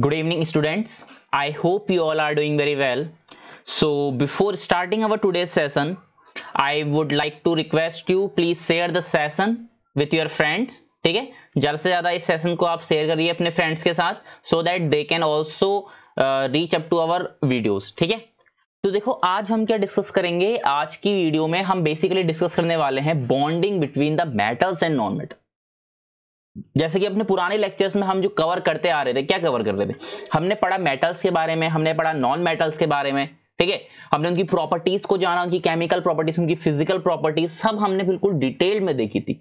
good evening students i hope you all are doing very well so before starting our today's session i would like to request you please share the session with your friends ठीक है ज़्यादा से ज़्यादा इस session को आप share करिए अपने फ्रेंड्स के साथ so that they can also reach up to our videos ठीक है तो देखो आज हम क्या डिस्कस करेंगे आज की वीडियो में हम बेसिकली डिस्कस करने वाले हैं bonding between the metals and non metal जैसे कि अपने पुराने लेक्चर्स में हम जो कवर करते आ रहे थे क्या कवर कर रहे थे हमने पढ़ा मेटल्स के बारे में हमने पढ़ा नॉन मेटल्स के बारे में ठीक है हमने उनकी प्रॉपर्टीज को जाना उनकी केमिकल प्रॉपर्टीज उनकी फिजिकल प्रॉपर्टीज सब हमने बिल्कुल डिटेल में देखी थी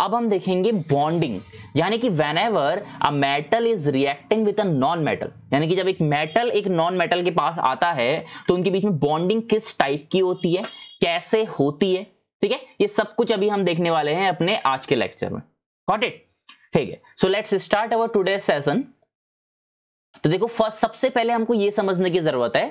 अब हम देखेंगे बॉन्डिंग यानी कि whenever a metal is reacting with a non metal यानी कि जब एक मेटल एक नॉन मेटल के पास आता है तो उनके बीच में बॉन्डिंग किस टाइप की होती है कैसे होती है ठीक है ये सब कुछ अभी हम देखने वाले हैं अपने आज के लेक्चर में गॉट इट ठीक है so let's start our today session तो देखो फर्स्ट सबसे पहले हमको ये समझने की जरूरत है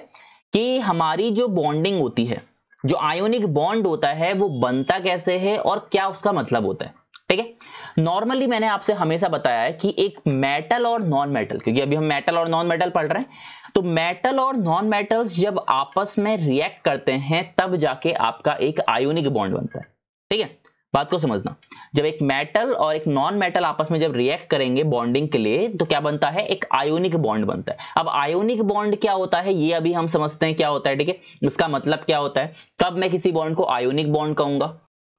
कि हमारी जो बॉन्डिंग होती है जो आयोनिक बॉन्ड होता है वो बनता कैसे है और क्या उसका मतलब होता है ठीक है नॉर्मली मैंने आपसे हमेशा बताया है कि एक मेटल और नॉन मेटल क्योंकि अभी हम मेटल और नॉन मेटल पढ़ रहे हैं तो मेटल और नॉन मेटल्स जब आपस में रिएक्ट करते हैं तब जाके आपका एक आयोनिक बॉन्ड बनता है ठीक है बात को समझना जब एक मेटल और एक नॉन मेटल आपस में जब रिएक्ट करेंगे बॉन्डिंग के लिए तो क्या बनता है एक आयोनिक बॉन्ड बनता है अब आयोनिक बॉन्ड क्या होता है ये अभी हम समझते हैं क्या होता है ठीक है इसका मतलब क्या होता है तब मैं किसी बॉन्ड को आयोनिक बॉन्ड कहूंगा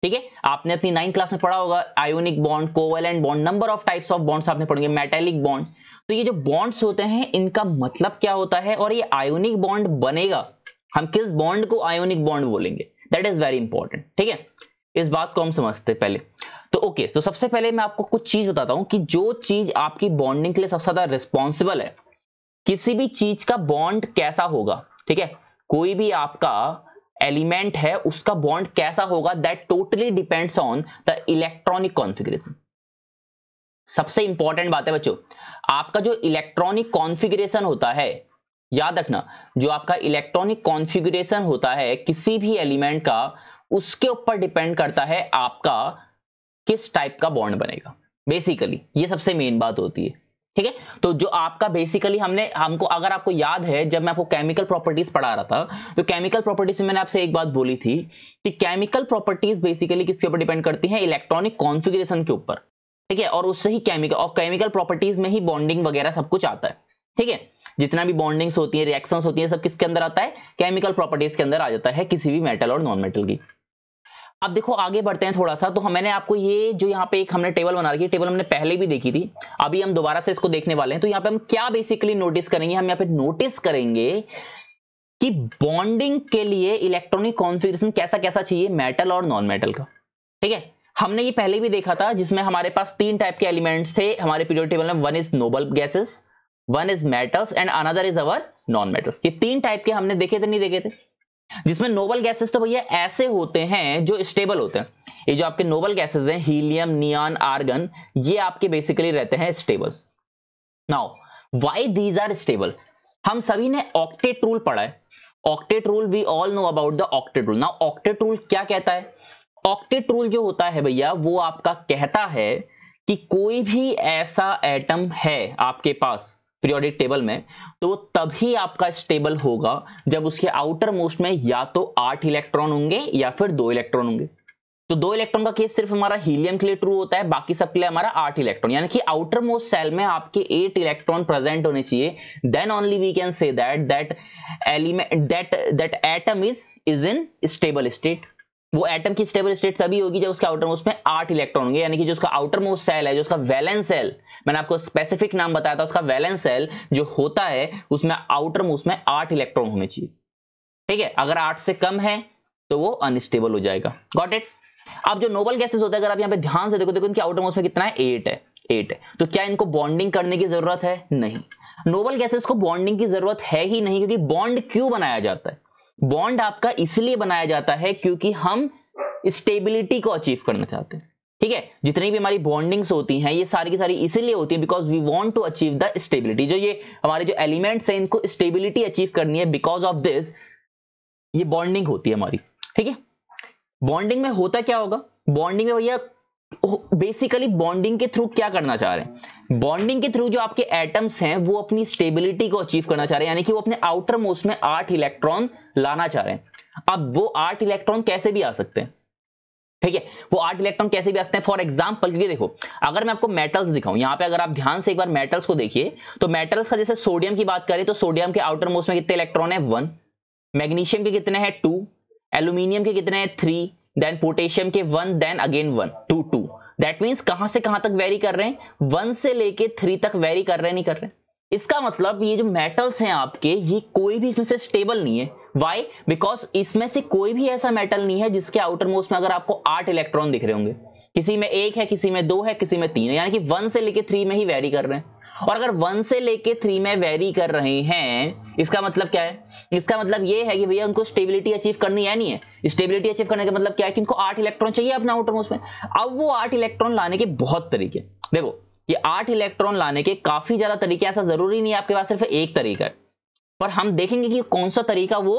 ठीक है आपने अपनी नाइन्थ क्लास में पढ़ा होगा ionic bond covalent bond number of types of bonds आपने पढ़ेंगे मेटेलिक बॉन्ड तो ये जो बॉन्ड्स होते हैं इनका मतलब क्या होता है और ये आयोनिक बॉन्ड बनेगा हम किस बॉन्ड को आयोनिक बॉन्ड बोलेंगे दैट इज वेरी इंपॉर्टेंट ठीक है इस बात को हम समझते पहले तो ओके तो सबसे पहले मैं आपको कुछ चीज बताता हूं कि जो चीज आपकी बॉन्डिंग के लिए सबसे ज्यादा रिस्पॉन्सिबल है किसी भी चीज का बॉन्ड कैसा होगा ठीक है कोई भी आपका एलिमेंट है उसका बॉन्ड कैसा होगा that totally depends on the electronic configuration सबसे इंपॉर्टेंट बात है बच्चों आपका जो इलेक्ट्रॉनिक कॉन्फिग्रेशन होता है याद रखना जो आपका इलेक्ट्रॉनिक कॉन्फिग्रेशन होता है किसी भी एलिमेंट का उसके ऊपर डिपेंड करता है आपका किस टाइप का बॉन्ड बनेगा बेसिकली ये सबसे मेन बात होती है ठीक है तो जो आपका बेसिकली हमने हमको अगर आपको याद है जब मैं आपको केमिकल प्रॉपर्टीज पढ़ा रहा था तो केमिकल प्रॉपर्टीज में मैंने आपसे एक बात बोली थी कि केमिकल प्रॉपर्टीज बेसिकली किसके ऊपर डिपेंड करती है इलेक्ट्रॉनिक कॉन्फिग्रेशन के ऊपर ठीक है और उससे ही केमिकल और केमिकल प्रॉपर्टीज में ही बॉन्डिंग वगैरह सब कुछ आता है ठीक है जितना भी बॉन्डिंग्स होती है रिएक्शंस होती है सब किसके अंदर आता है केमिकल प्रॉपर्टीज के अंदर आ जाता है किसी भी मेटल और नॉन मेटल की अब देखो आगे बढ़ते हैं थोड़ा सा तो हम मैंने आपको ये जो यहाँ पे एक हमने टेबल बना रखी है टेबल हमने पहले भी देखी थी अभी हम दोबारा से इसको देखने वाले हैं तो यहाँ पे हम क्या बेसिकली नोटिस करेंगे हम यहाँ पे नोटिस करेंगे कि बॉन्डिंग के लिए इलेक्ट्रॉनिक कॉन्फिग्रेशन कैसा कैसा चाहिए मेटल और नॉन मेटल का ठीक है हमने ये पहले भी देखा था जिसमें हमारे पास तीन टाइप के एलिमेंट्स थे हमारे पीरियड टेबल में one is noble gases one is metals and another is our non metals ये तीन टाइप के हमने देखे थे नहीं देखे थे जिसमें नोबल गैसेस तो भैया ऐसे होते हैं जो स्टेबल होते हैं ये जो आपके नोबल गैसेस हैं हीलियम नियॉन आर्गन ये आपके बेसिकली रहते हैं stable now why these are stable हम सभी ने ऑक्टेट रूल पढ़ा है octet rule we all know about the octet rule now octet rule क्या कहता है ऑक्टेट रूल जो होता है भैया वो आपका कहता है कि कोई भी ऐसा एटम है आपके पास पीरियोडिक टेबल में तो वो तभी आपका स्टेबल होगा जब उसके आउटर मोस्ट में या तो आठ इलेक्ट्रॉन होंगे या फिर दो इलेक्ट्रॉन होंगे तो दो इलेक्ट्रॉन का केस सिर्फ हमारा हीलियम के लिए ट्रू होता है बाकी सबके लिए हमारा आठ इलेक्ट्रॉन यानी कि आउटर मोस्ट सेल में आपके एट इलेक्ट्रॉन प्रेजेंट होने चाहिए then only we can say that that element that that atom is is in stable state वो एटम की स्टेबल स्टेट तभी होगी जब उसके आउटर मोस्ट में आठ इलेक्ट्रॉन होंगे यानी कि जो उसका आउटर मोस्ट सेल है जो उसका वैलेंस सेल मैंने आपको स्पेसिफिक नाम बताया था उसका वैलेंस सेल जो होता है उसमें आउटर मोस्ट में आठ इलेक्ट्रॉन होने चाहिए ठीक है अगर आठ से कम है तो वो अनस्टेबल हो जाएगा गॉट इट अब जो नोबल गैसेस होता है अगर आप यहाँ पे ध्यान से देखो देखो इनके आउटर मोस्ट में कितना है एट है एट है तो क्या इनको बॉन्डिंग करने की जरूरत है नहीं नोबल गैसेस को बॉन्डिंग की जरूरत है ही नहीं क्योंकि बॉन्ड क्यों बनाया जाता है बॉन्ड आपका इसलिए बनाया जाता है क्योंकि हम स्टेबिलिटी को अचीव करना चाहते हैं ठीक है जितनी भी हमारी बॉन्डिंग्स होती हैं ये सारी की सारी इसीलिए होती है because we want to achieve the stability जो ये हमारे जो एलिमेंट्स हैं इनको स्टेबिलिटी अचीव करनी है बिकॉज ऑफ दिस ये बॉन्डिंग होती है हमारी ठीक है बॉन्डिंग में होता क्या होगा बॉन्डिंग में भैया बेसिकली बॉन्डिंग के थ्रू क्या करना चाह रहे हैं बॉन्डिंग के थ्रू जो आपके एटम्स हैं वो अपनी स्टेबिलिटी को अचीव करना चाह रहे हैं यानी कि वो अपने आउटर मोस्ट में आठ इलेक्ट्रॉन लाना चाह रहे हैं अब वो आठ इलेक्ट्रॉन कैसे भी आ सकते हैं ठीक है वो आठ इलेक्ट्रॉन कैसे भी आ सकते हैं फॉर एग्जाम्पल क्योंकि देखो अगर मैं आपको मेटल्स दिखाऊं यहाँ पे अगर आप ध्यान से एक बार मेटल्स को देखिए तो मेटल्स का जैसे सोडियम की बात करें तो सोडियम के आउटर मोस्ट में कितने इलेक्ट्रॉन है वन मैग्नीशियम के कितने हैं टू एल्यूमिनियम के कितने हैं थ्री देन पोटेशियम के one then again one two two that means कहां से कहां तक वेरी कर रहे हैं वन से लेके थ्री तक वेरी कर रहे हैं नहीं कर रहे हैं इसका मतलब ये जो मेटल्स हैं आपके ये कोई भी इसमें से स्टेबल नहीं है वाई बिकॉज इसमें से कोई भी ऐसा मेटल नहीं है जिसके आउटर मोस्ट में अगर आपको आठ इलेक्ट्रॉन दिख रहे होंगे किसी में एक है किसी में दो है किसी में तीन है यानी कि वन से लेके थ्री में ही वेरी कर रहे हैं और अगर वन से लेके थ्री में वेरी कर रहे हैं इसका मतलब क्या है इसका मतलब ये है कि भैया उनको स्टेबिलिटी अचीव करनी है नहीं है स्टेबिलिटी अचीव करने का मतलब क्या है कि इनको आठ इलेक्ट्रॉन चाहिए अपने आउटर मोस्ट में अब वो आठ इलेक्ट्रॉन लाने के बहुत तरीके देखो ये आठ इलेक्ट्रॉन लाने के काफी ज्यादा तरीके ऐसा जरूरी नहीं है आपके पास सिर्फ एक तरीका है पर हम देखेंगे कि कौन सा तरीका वो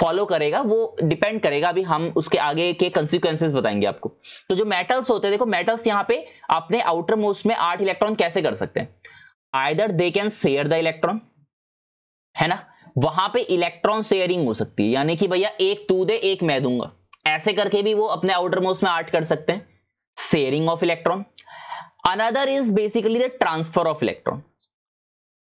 फॉलो करेगा वो डिपेंड करेगा अभी हम उसके आगे के कंसिक्वेंसेस बताएंगे आपको तो जो मेटल्स होते हैं देखो मेटल्स यहाँ पे अपने आउटर मोस्ट में आठ इलेक्ट्रॉन कैसे कर सकते हैं either they can share the electron है ना वहां पे इलेक्ट्रॉन शेयरिंग हो सकती है यानी कि भैया एक तू दे एक मैं दूंगा ऐसे करके भी वो अपने आउटर मोस्ट में आर्ट कर सकते हैं sharing of electron another is basically the transfer of electron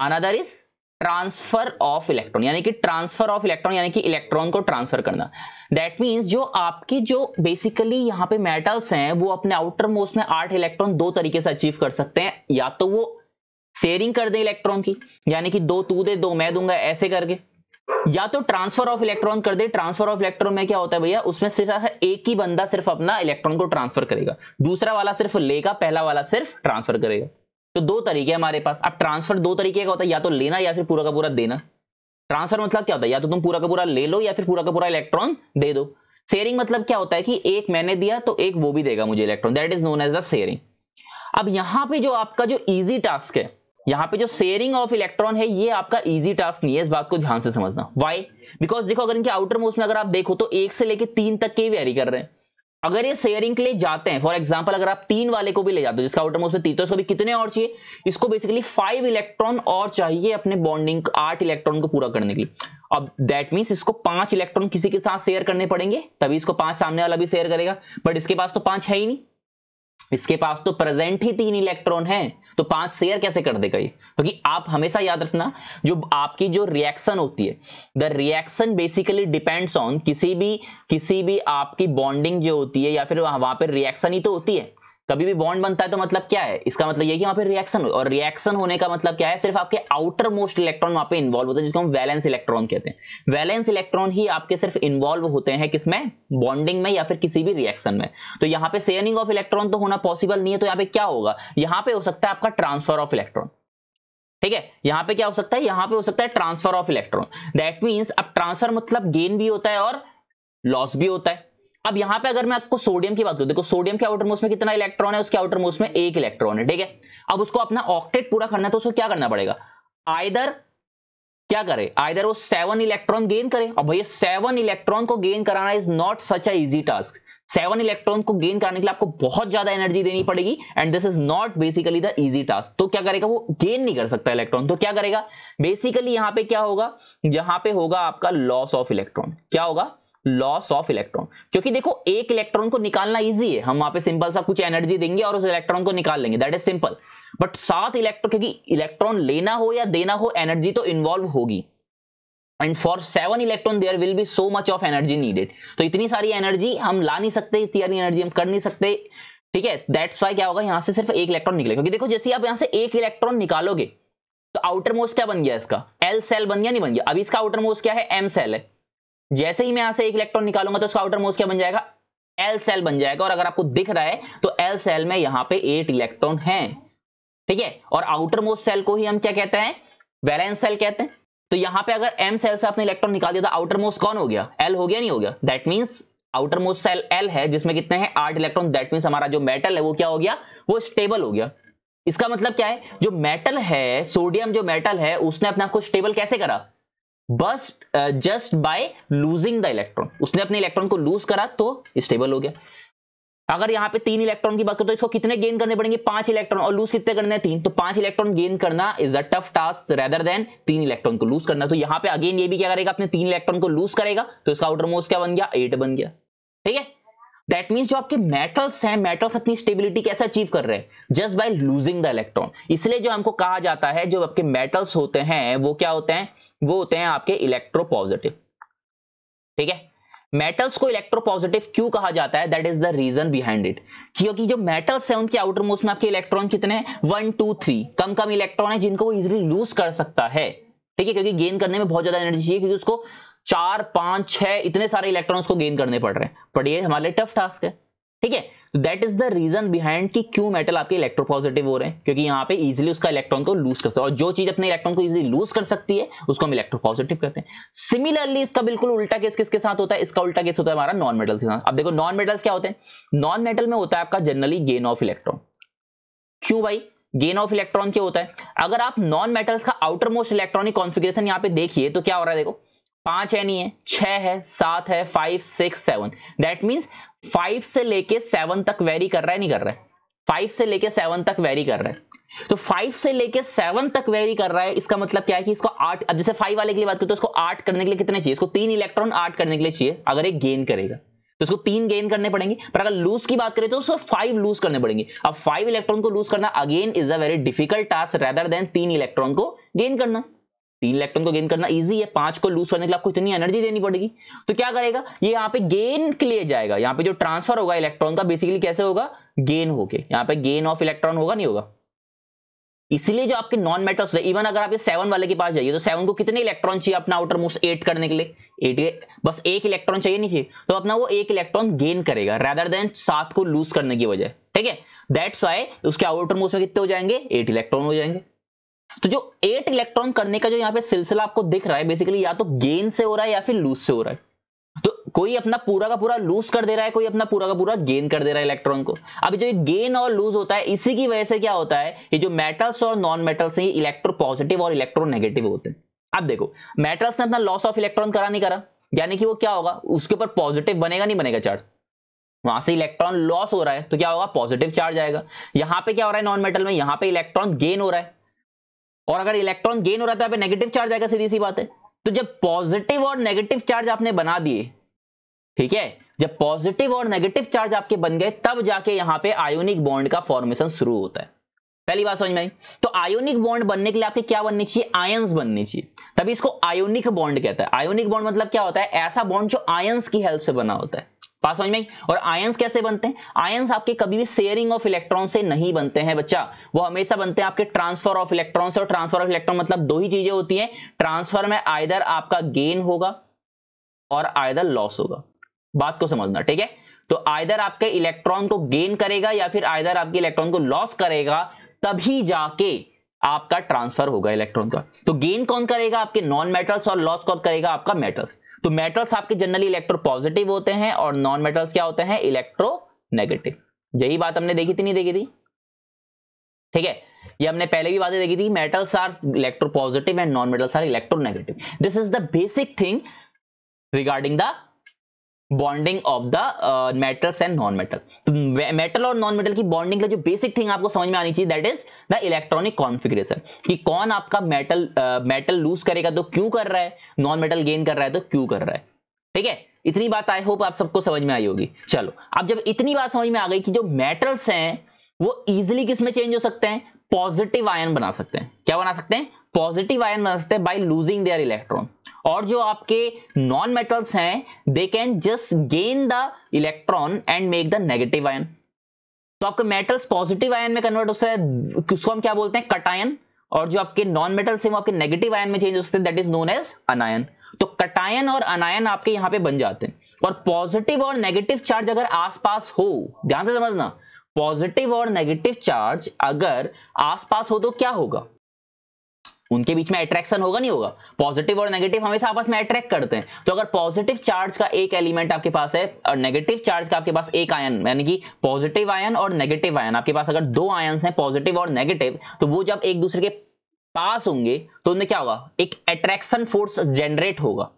another is transfer of electron यानी कि ट्रांसफर ऑफ इलेक्ट्रॉन यानी कि इलेक्ट्रॉन को ट्रांसफर करना दैट मीन्स जो आपके जो बेसिकली यहाँ पे मेटल्स हैं वो अपने आउटर मोस्ट में आठ इलेक्ट्रॉन दो तरीके से अचीव कर सकते हैं या तो वो शेयरिंग कर दे इलेक्ट्रॉन की यानी कि दो तू दे दो मैं दूंगा ऐसे करके या तो ट्रांसफर ऑफ इलेक्ट्रॉन कर दे ट्रांसफर ऑफ इलेक्ट्रॉन में क्या होता है भैया उसमें सिर्फ एक ही बंदा सिर्फ अपना इलेक्ट्रॉन को ट्रांसफर करेगा दूसरा वाला सिर्फ लेगा पहला वाला सिर्फ ट्रांसफर करेगा तो दो तरीके हमारे पास अब ट्रांसफर दो तरीके का होता है या तो लेना या फिर पूरा का पूरा देना ट्रांसफर मतलब क्या होता है या तो तुम पूरा का पूरा ले लो या फिर पूरा का पूरा इलेक्ट्रॉन दे दो शेयरिंग मतलब क्या होता है कि एक मैंने दिया तो एक वो भी देगा मुझे electron that is known as the sharing अब यहां पे जो आपका जो इजी टास्क है यहाँ पे जो शेयरिंग ऑफ इलेक्ट्रॉन है ये आपका इजी टास्क नहीं है इस बात को ध्यान से समझना वाई बिकॉज देखो अगर इनके आउटर मोस्ट में अगर आप देखो तो एक से लेकर तीन तक के वेरी कर रहे हैं अगर ये शेयरिंग के लिए जाते हैं फॉर एग्जाम्पल अगर आप तीन वाले को भी ले जाते हो जिसका आउटर मोस्ट में तीन तो इसको भी कितने और चाहिए इसको बेसिकली फाइव इलेक्ट्रॉन और चाहिए अपने बॉन्डिंग आठ इलेक्ट्रॉन को पूरा करने के लिए अब दैट मीन्स इसको पांच इलेक्ट्रॉन किसी के साथ शेयर करने पड़ेंगे तभी इसको पांच सामने वाला भी शेयर करेगा बट इसके पास तो पांच है ही नहीं इसके पास तो प्रेजेंट ही तीन इलेक्ट्रॉन हैं तो पांच शेयर कैसे कर देगा ये क्योंकि तो आप हमेशा याद रखना जो आपकी जो रिएक्शन होती है the reaction basically depends on किसी भी किसी भी आपकी बॉन्डिंग जो होती है या फिर वहां वहां पर रिएक्शन ही तो होती है कभी भी बॉन्ड बनता है तो मतलब क्या है इसका मतलब ये कि वहां पे रिएक्शन और रिएक्शन होने का मतलब क्या है सिर्फ आपके आउटर मोस्ट इलेक्ट्रॉन वहां पे इन्वॉल्व होते हैं जिसको हम वैलेंस इलेक्ट्रॉन कहते हैं वैलेंस इलेक्ट्रॉन ही आपके सिर्फ इन्वॉल्व होते हैं किसमें बॉन्डिंग में या फिर किसी भी रिएक्शन में तो यहाँ पे शेयरिंग ऑफ इलेक्ट्रॉन तो होना पॉसिबल नहीं है तो यहाँ पे क्या होगा यहाँ पे हो सकता है आपका ट्रांसफर ऑफ इलेक्ट्रॉन ठीक है यहाँ पे क्या हो सकता है यहाँ पे हो सकता है transfer of electron that means अब ट्रांसफर मतलब गेन भी होता है और लॉस भी होता है अब यहां पे अगर मैं आपको सोडियम की बात करूं देखो सोडियम के आउटर मोस्ट में कितना इलेक्ट्रॉन है उसके आउटर मोस्ट में एक इलेक्ट्रॉन है ठीक है अब उसको अपना ऑक्टेट पूरा करना है तो उसको क्या करना पड़ेगा आइदर क्या करे आइदर वो सेवन इलेक्ट्रॉन गेन करे अब भैया सेवन इलेक्ट्रॉन को गेन कराना is not such a easy task seven electron को गेन करने के लिए आपको बहुत ज्यादा एनर्जी देनी पड़ेगी and this is not basically the easy task तो क्या करेगा वो गेन नहीं कर सकता इलेक्ट्रॉन तो क्या करेगा बेसिकली यहां पे क्या होगा यहां पे होगा आपका लॉस ऑफ इलेक्ट्रॉन क्या होगा लॉस ऑफ इलेक्ट्रॉन क्योंकि देखो एक इलेक्ट्रॉन को निकालना इजी है हम वहां पे सिंपल सा कुछ एनर्जी देंगे और उस इलेक्ट्रॉन को निकाल लेंगे दैट इज सिंपल बट सात इलेक्ट्रॉन क्योंकि इलेक्ट्रॉन लेना हो या देना हो एनर्जी तो इन्वॉल्व होगी and for seven electron there will be so much of energy needed तो इतनी सारी एनर्जी हम ला नहीं सकते इतनी एनर्जी हम कर नहीं सकते ठीक है दैट्स वाई क्या होगा यहां से सिर्फ एक इलेक्ट्रॉन निकलेगा क्योंकि देखो जैसे आप यहां से एक इलेक्ट्रॉन निकालोगे तो आउटर मोस्ट क्या बन गया इसका एल सेल बन गया नहीं बन गया अभी इसका आउटर मोस्ट क्या है एम सेल है जैसे ही मैं यहां से एक इलेक्ट्रॉन निकालूंगा तो उसका आउटर मोस्ट क्या बन जाएगा एल सेल बन जाएगा और अगर आपको दिख रहा है तो एल सेल में यहां पे एट इलेक्ट्रॉन है ठीक है और आउटर मोस्ट सेल को ही हम क्या कहते हैं वैलेंस सेल कहते हैं तो यहां पे अगर एम सेल से आपने इलेक्ट्रॉन निकाल दिया तो आउटर मोस्ट कौन हो गया एल हो गया नहीं हो गया that mean outer most shell L है जिसमें कितने हैं आठ इलेक्ट्रॉन दैट मीन हमारा जो मेटल है वो क्या हो गया वो स्टेबल हो गया इसका मतलब क्या है जो मेटल है सोडियम जो मेटल है उसने अपने आपको स्टेबल कैसे करा बस just by losing the electron उसने अपने इलेक्ट्रॉन को लूज करा तो स्टेबल हो गया अगर यहां पे तीन इलेक्ट्रॉन की बात करें तो इसको कितने गेन करने पड़ेंगे पांच इलेक्ट्रॉन और लूज कितने करने हैं तीन तो पांच इलेक्ट्रॉन गेन करना is a tough task rather than तीन इलेक्ट्रॉन को लूज करना तो यहां पे अगेन ये भी क्या करेगा अपने तीन इलेक्ट्रॉन को लूज करेगा तो इसका आउटर मोस्ट क्या बन गया एट बन गया ठीक है दैट मीन जो आपके मेटल्स हैं मेटल्स अपनी स्टेबिलिटी कैसे अचीव कर रहे हैं just by losing the electron इसलिए जो हमको कहा जाता है जो आपके मेटल्स होते हैं वो क्या होते हैं वो होते हैं आपके इलेक्ट्रो पॉजिटिव ठीक है मेटल्स को इलेक्ट्रो पॉजिटिव क्यों कहा जाता है that is the reason behind it क्योंकि जो मेटल्स है उनके आउटर मोस्ट में आपके इलेक्ट्रॉन कितने वन टू थ्री कम कम इलेक्ट्रॉन है जिनको वो इजिली लूज कर सकता है ठीक है क्योंकि गेन करने में बहुत ज्यादा एनर्जी चाहिए क्योंकि उसको चार पांच छह इतने सारे इलेक्ट्रॉन्स को गेन करने पड़ रहे हैं पर ये हमारे लिए टफ टास्क है ठीक है that is the reason behind कि क्यों मेटल आपके इलेक्ट्रोपॉजिटिव हो रहे हैं क्योंकि यहाँ पे इजिली उसका इलेक्ट्रॉन को लूज कर सकता है और जो चीज अपने इलेक्ट्रॉन को इजिली लूज कर सकती है उसको हम इलेक्ट्रोपॉजिटिव कहते हैं सिमिलरली इसका बिल्कुल उल्टा केस किसके साथ होता है इसका उल्टा केस होता है हमारा नॉन मेटल के साथ अब देखो नॉन मेटल्स क्या होते हैं नॉन मेटल में होता है आपका जनरली गेन ऑफ इलेक्ट्रॉन क्यों भाई गेन ऑफ इलेक्ट्रॉन क्या होता है अगर आप नॉन मेटल्स का आउटर मोस्ट इलेक्ट्रॉनिक कॉन्फिग्रेशन यहाँ पे देखिए तो क्या हो रहा है देखो पांच है नहीं है छह है सात है five six seven that means five से लेके सेवन तक वेरी कर रहा है नहीं कर रहा है फाइव से लेके सेवन तक वेरी कर रहा है तो फाइव से लेके सेवन तक वेरी कर रहा है इसका मतलब क्या है कि इसको आठ अब जैसे फाइव वाले के लिए बात करते तो उसको आठ करने के लिए कितने चाहिए इसको तीन इलेक्ट्रॉन आठ करने के लिए चाहिए अगर एक गेन करेगा तो इसको तीन गेन करने पड़ेंगे पर अगर लूज की बात करें तो उसको फाइव लूज करने पड़ेंगे अब फाइव इलेक्ट्रॉन को लूज करना again is a very difficult task rather than तीन इलेक्ट्रॉन को गेन करना तीन इलेक्ट्रॉन को गेन करना इजी है पांच को लूज करने के लिए आपको इतनी एनर्जी देनी पड़ेगी तो क्या करेगा ये यहाँ पे गेन के लिए जाएगा यहाँ पे जो ट्रांसफर होगा इलेक्ट्रॉन का बेसिकली कैसे होगा गेन होके यहाँ पे गेन ऑफ इलेक्ट्रॉन होगा नहीं होगा इसीलिए जो आपके नॉन मेटल्स इवन अगर आप ये सेवन वाले के पास जाइए तो सेवन को कितने इलेक्ट्रॉन चाहिए अपना आउटर मोस्ट एट करने के लिए एट बस एक इलेक्ट्रॉन चाहिए नहीं चाहिए तो अपना वो एक इलेक्ट्रॉन गेन करेगा रेदर देन सात को लूज करने की वजह ठीक है दैट्स वाई उसके आउटर मोस्ट में कितने हो जाएंगे एट इलेक्ट्रॉन हो जाएंगे तो जो एट इलेक्ट्रॉन करने का जो यहाँ पे सिलसिला आपको दिख रहा है बेसिकली या तो गेन से हो रहा है या फिर लूज से हो रहा है तो कोई अपना पूरा का पूरा लूज कर दे रहा है कोई अपना पूरा का पूरा गेन कर दे रहा है इलेक्ट्रॉन को अब जो ये गेन और लूज होता है इसी की वजह से क्या होता है ये जो मेटल्स और नॉन मेटल्स हैं ये इलेक्ट्रो पॉजिटिव और इलेक्ट्रो नेगेटिव होते हैं अब देखो मेटल्स ने अपना लॉस ऑफ इलेक्ट्रॉन करा नहीं करा यानी कि वो क्या होगा उसके ऊपर पॉजिटिव बनेगा नहीं बनेगा चार्ज वहां से इलेक्ट्रॉन लॉस हो रहा है तो क्या होगा पॉजिटिव चार्ज आएगा यहाँ पे क्या हो रहा है नॉन मेटल में यहाँ पे इलेक्ट्रॉन गेन हो रहा है और अगर इलेक्ट्रॉन गेन हो रहा था नेगेटिव चार्ज आएगा सीधी सी बात है तो जब पॉजिटिव और नेगेटिव चार्ज आपने बना दिए ठीक है जब पॉजिटिव और नेगेटिव चार्ज आपके बन गए तब जाके यहाँ पे आयोनिक बॉन्ड का फॉर्मेशन शुरू होता है पहली बात समझ में आई तो आयोनिक बॉन्ड बनने के लिए आपके क्या बनने चाहिए आयंस बनने चाहिए तभी इसको आयोनिक बॉन्ड कहता है आयोनिक बॉन्ड मतलब क्या होता है ऐसा बॉन्ड जो आयंस की हेल्प से बना होता है बात समझ में और आयंस कैसे बनते हैं आयंस आपके कभी भी शेयरिंग ऑफ इलेक्ट्रॉन से नहीं बनते हैं बच्चा वो हमेशा बनते हैं आपके ट्रांसफर ऑफ इलेक्ट्रॉन से और ट्रांसफर ऑफ इलेक्ट्रॉन मतलब दो ही चीजें होती हैं ट्रांसफर में आयदर आपका गेन होगा और आयदर लॉस होगा बात को समझना ठीक है तो आयदर आपके इलेक्ट्रॉन को गेन करेगा या फिर आयदर आपके इलेक्ट्रॉन को लॉस करेगा तभी जाके आपका ट्रांसफर होगा इलेक्ट्रॉन का तो गेन कौन करेगा आपके नॉन मेटल्स और लॉस कौन करेगा आपका मेटल्स तो मेटल्स आपके जनरली इलेक्ट्रो पॉजिटिव होते हैं और नॉन मेटल्स क्या होते हैं इलेक्ट्रो नेगेटिव यही बात हमने देखी थी नहीं देखी थी ठीक है ये हमने पहले भी बातें देखी थी metals are electropositive and non metals are electronegative this is the basic thing regarding the bonding of the metals and non metal तो मेटल और नॉन मेटल की बॉन्डिंग का जो बेसिक थिंग आपको समझ में आनी चाहिए that is the electronic configuration कि कौन आपका मेटल मेटल लूज करेगा तो क्यों कर रहा है नॉन मेटल गेन कर रहा है तो क्यों कर रहा है ठीक है इतनी बात आई होप आप सबको समझ में आई होगी चलो अब जब इतनी बात समझ में आ गई कि जो मेटल्स हैं वो इजिली किसमें चेंज हो सकते हैं पॉजिटिव आयन बना सकते हैं क्या बना सकते हैं पॉजिटिव आयन बनते हैं बाय लूजिंग देयर इलेक्ट्रॉन और जो आपके नॉन मेटल्स हैं they can just gain the electron and make the negative ion तो आपके मेटल्स पॉजिटिव आयन में कन्वर्ट होता है उसको हम क्या बोलते हैं कटायन और जो आपके नॉन मेटल्स हैं वो आपके नेगेटिव आयन में चेंज होते हैं that is known as anion तो कटायन और अनायन आपके यहां पे बन जाते हैं और पॉजिटिव और नेगेटिव चार्ज अगर आसपास हो ध्यान से समझना पॉजिटिव और नेगेटिव चार्ज अगर आसपास हो तो क्या होगा उनके बीच में अट्रैक्शन होगा नहीं होगा पॉजिटिव और नेगेटिव हमेशा आपस में अट्रैक्ट करते हैं तो अगर पॉजिटिव चार्ज का एक एलिमेंट आपके पास है और नेगेटिव चार्ज का आपके पास एक आयन यानी कि पॉजिटिव आयन और नेगेटिव आयन आपके पास अगर दो आयन है पॉजिटिव और नेगेटिव तो वो जब एक दूसरे के पास होंगे तो उनमें क्या होगा एक अट्रैक्शन फोर्स जनरेट होगा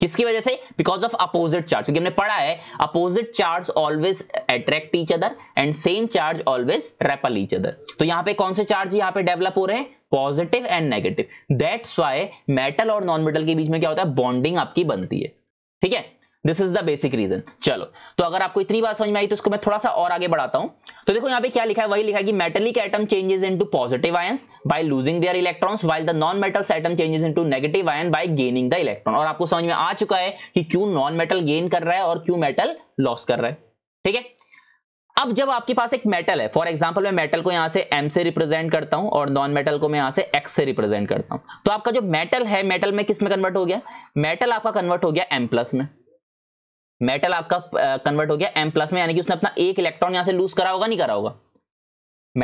किसकी वजह से बिकॉज ऑफ अपोजिट चार्ज क्योंकि हमने पढ़ा है opposite charge always attract each other and same charge always repel each other तो यहाँ पे कौन से चार्ज यहाँ पे डेवलप हो रहे हैं positive and negative that's why metal और नॉन मेटल के बीच में क्या होता है बॉन्डिंग आपकी बनती है ठीक है this is the basic reason चलो तो अगर आपको इतनी बात समझ में आई तो उसको मैं थोड़ा सा और आगे बढ़ाता हूं तो देखो यहाँ पे क्या लिखा है वही लिखा है कि metallic atom changes into positive ion by losing their electrons while the non metals atom changes into negative ion by gaining the electron और आपको समझ में आ चुका है कि क्यों नॉन मेटल गेन कर रहा है और क्यों मेटल लॉस कर रहा है ठीक है अब जब आपके पास एक मेटल है फॉर एग्जाम्पल मैं मेटल को यहां से एम से रिप्रेजेंट करता हूं और नॉन मेटल को मैं यहां से एक्स से रिप्रेजेंट करता हूं तो आपका जो मेटल है मेटल में किस में कन्वर्ट हो गया मेटल आपका कन्वर्ट हो गया एम प्लस में मेटल आपका कन्वर्ट हो गया एम प्लस में यानी कि उसने अपना एक इलेक्ट्रॉन यहां से लूज करा होगा नहीं करा होगा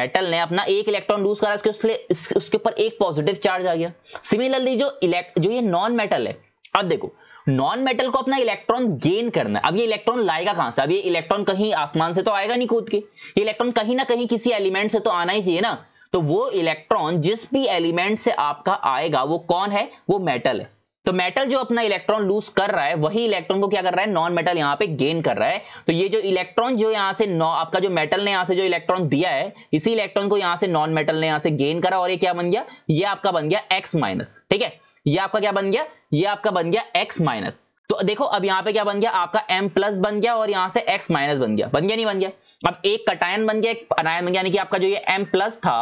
मेटल ने अपना एक इलेक्ट्रॉन लूज करा उसके उसके ऊपर एक पॉजिटिव चार्ज आ गया सिमिलरली जो इलेक्ट जो ये नॉन मेटल है अब देखो नॉन मेटल को अपना इलेक्ट्रॉन गेन करना है अब ये इलेक्ट्रॉन लाएगा कहां से अब ये इलेक्ट्रॉन कहीं आसमान से तो आएगा नहीं कूद के ये इलेक्ट्रॉन कहीं ना कहीं किसी एलिमेंट से तो आना ही चाहिए ना तो वो इलेक्ट्रॉन जिस भी एलिमेंट से आपका आएगा वो कौन है वो मेटल है तो मेटल जो अपना इलेक्ट्रॉन लूज कर रहा है वही इलेक्ट्रॉन को क्या कर रहा है नॉन मेटल यहाँ पे गेन कर रहा है तो ये जो इलेक्ट्रॉन जो यहाँ से आपका जो मेटल ने यहाँ से जो इलेक्ट्रॉन दिया है इसी इलेक्ट्रॉन को यहाँ से नॉन मेटल ने यहाँ से गेन करा और ये क्या बन गया ये आपका बन गया एक्स माइनस ठीक है ये आपका क्या बन गया ये आपका बन गया एक्स माइनस तो देखो अब यहाँ पे क्या बन गया आपका m प्लस बन गया और यहाँ से x माइनस बन गया बन गया नहीं बन गया अब एक कटायन बन गया एक अनायन बन गया यानी कि आपका जो ये m प्लस था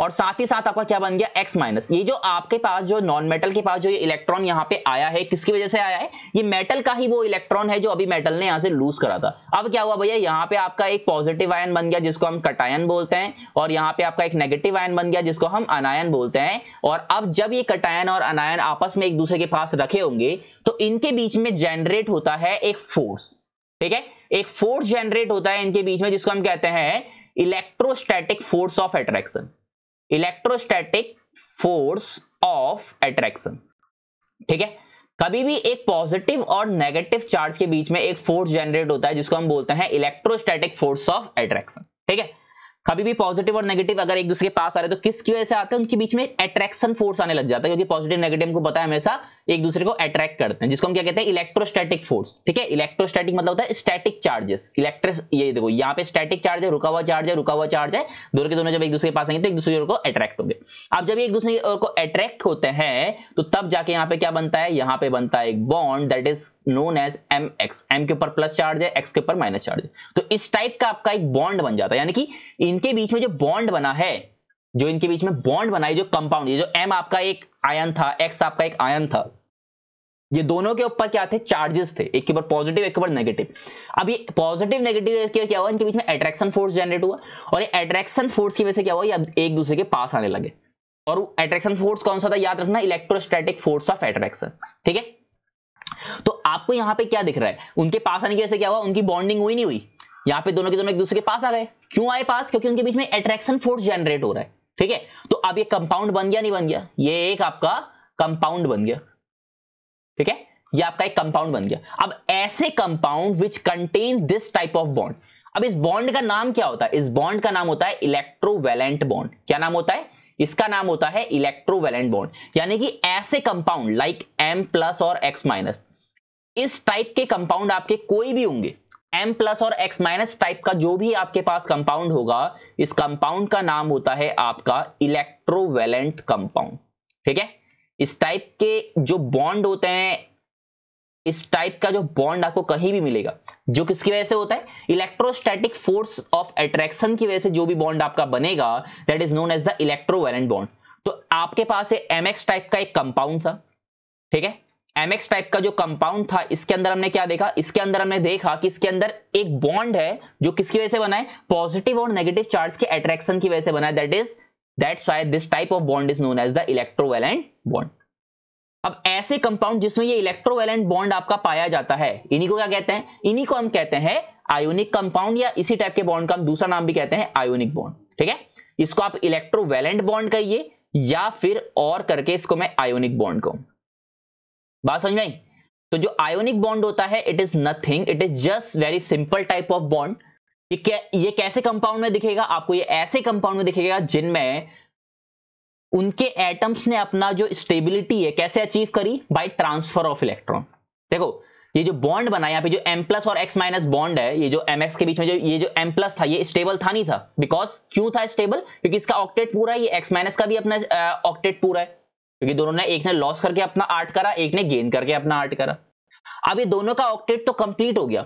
और साथ ही साथ आपका क्या बन गया x माइनस ये जो आपके पास जो नॉन मेटल के पास जो ये इलेक्ट्रॉन यहाँ पे आया है किसकी वजह से आया है ये मेटल का ही वो इलेक्ट्रॉन है जो अभी मेटल ने यहाँ से लूज करा था अब क्या हुआ भैया यहाँ पे आपका एक पॉजिटिव आयन बन गया जिसको हम कटायन बोलते हैं और यहाँ पे आपका एक नेगेटिव आयन बन गया जिसको हम अनायन बोलते हैं और अब जब ये कटायन और अनायन आपस में एक दूसरे के पास रखे होंगे तो इनके बीच में जनरेट होता है एक फोर्स ठीक है एक फोर्स जनरेट होता है इनके बीच में जिसको हम कहते हैं electrostatic force of attraction electrostatic force of attraction ठीक है कभी भी एक पॉजिटिव और नेगेटिव चार्ज के बीच में एक फोर्स जनरेट होता है जिसको हम बोलते हैं इलेक्ट्रोस्टैटिक फोर्स ऑफ एट्रैक्शन ठीक है कभी भी पॉजिटिव और नेगेटिव अगर एक दूसरे के पास आ रहे हैं तो किसकी वजह से आते हैं उनके बीच में अट्रैक्शन फोर्स आने लग जाता है क्योंकि पॉजिटिव नेगेटिव को पता है हमेशा एक दूसरे को अट्रैक्ट करते हैं जिसको हम क्या कहते हैं इलेक्ट्रोस्टैटिक फोर्स ठीक है इलेक्ट्रोस्टैटिक मतलब होता है स्टैटिक चार्जेस इलेक्ट्रिस ये देखो यहाँ पे स्टैटिक चार्ज है रुका हुआ चार्ज है रुका हुआ चार्ज है दोनों के दोनों जब एक दूसरे के पास आएंगे तो एक दूसरे को अट्रैक्ट होंगे अब जब एक दूसरे को अट्रैक्ट होते हैं तो तब जाके यहाँ पे क्या बनता है यहाँ पे बनता है एक bond that is known as M X M के ऊपर प्लस चार्ज है एक्स के ऊपर माइनस चार्ज है तो इस टाइप का आपका एक बॉन्ड बन जाता है यानी कि इनके बीच में जो बॉन्ड बना है जो इनके बीच में बॉन्ड बनाई जो कंपाउंड जो एम आपका एक आयन था एक्स आपका एक आयन था ये दोनों के ऊपर क्या थे चार्जेस थे एक के ऊपर पॉजिटिव एक के ऊपर नेगेटिव अब ये पॉजिटिव नेगेटिव क्या हुआ इनके बीच में अट्रैक्शन फोर्स जनरेट हुआ और ये अट्रैक्शन फोर्स की वजह से क्या हुआ ये एक दूसरे के पास आने लगे और अट्रैक्शन फोर्स कौन सा था याद रखना इलेक्ट्रोस्टैटिक फोर्स ऑफ अट्रैक्शन ठीक है तो आपको यहाँ पे क्या दिख रहा है उनके पास आने की वजह से क्या हुआ उनकी बॉन्डिंग हुई नहीं हुई यहाँ पे दोनों के दोनों एक दूसरे के पास आ गए क्यों आए पास क्योंकि उनके बीच में अट्रैक्शन फोर्स जनरेट हो रहा है ठीक है तो अब ये कंपाउंड बन गया नहीं बन गया ये एक आपका कंपाउंड बन गया ठीक है ये आपका एक कंपाउंड बन गया अब ऐसे compound which contain this type of bond अब इस बॉन्ड का नाम क्या होता है इस बॉन्ड का नाम होता है इलेक्ट्रोवेलेंट बॉन्ड क्या नाम होता है इसका नाम होता है इलेक्ट्रोवेलेंट बॉन्ड यानी कि ऐसे कंपाउंड लाइक एम प्लस और एक्स माइनस इस टाइप के कंपाउंड आपके कोई भी होंगे एम प्लस और एक्स माइनस टाइप का जो भी आपके पास कंपाउंड होगा इस कंपाउंड का नाम होता है आपका इलेक्ट्रोवेलेंट कंपाउंड ठीक है इस टाइप के जो बॉन्ड होते हैं इस टाइप का जो बॉन्ड आपको कहीं भी मिलेगा जो किसकी वजह से होता है इलेक्ट्रोस्टैटिक फोर्स ऑफ अट्रैक्शन की वजह से जो भी बॉन्ड आपका बनेगा that is known as the electrovalent bond तो आपके पास एम एक्स टाइप का एक कंपाउंड था ठीक है एक्स टाइप का जो कंपाउंड था इसके अंदर हमने क्या देखा इसके अंदर हमने देखा कि इसके अंदर एक बॉन्ड है जो किसकी वजह से बना है पॉजिटिव और नेगेटिव चार्ज के अट्रैक्शन की वजह से बना है that is that's why this type of bond is known as the electrovalent bond अब ऐसे कंपाउंड जिसमें ये इलेक्ट्रोवेलेंट बॉन्ड आपका पाया जाता है इन्हीं को क्या कहते हैं इन्हीं को हम कहते हैं आयोनिक कंपाउंड या इसी टाइप के बॉन्ड का हम दूसरा नाम भी कहते हैं आयोनिक बॉन्ड ठीक है इसको आप इलेक्ट्रोवेलेंट बॉन्ड कहिए या फिर और करके इसको मैं आयोनिक बॉन्ड कहूं बात समझ में आई तो जो आयोनिक बॉन्ड होता है it is nothing it is just very simple type of bond ये क्या ये कैसे कंपाउंड में दिखेगा आपको ये ऐसे कंपाउंड में दिखेगा जिनमें उनके एटम्स ने अपना जो स्टेबिलिटी है कैसे अचीव करी बाय ट्रांसफर ऑफ इलेक्ट्रॉन देखो ये जो बॉन्ड बना यहाँ पे जो एम प्लस और एक्स माइनस बॉन्ड है ये जो एम एक्स के बीच में जो ये जो एम प्लस था ये स्टेबल था नहीं था बिकॉज क्यों था स्टेबल क्योंकि इसका ऑक्टेट पूरा है ये एक्स माइनस का भी अपना ऑक्टेट पूरा है क्योंकि दोनों ने एक ने लॉस करके अपना आर्ट करा एक ने गेन करके अपना आर्ट करा अब ये दोनों का ऑक्टेट तो कंप्लीट हो गया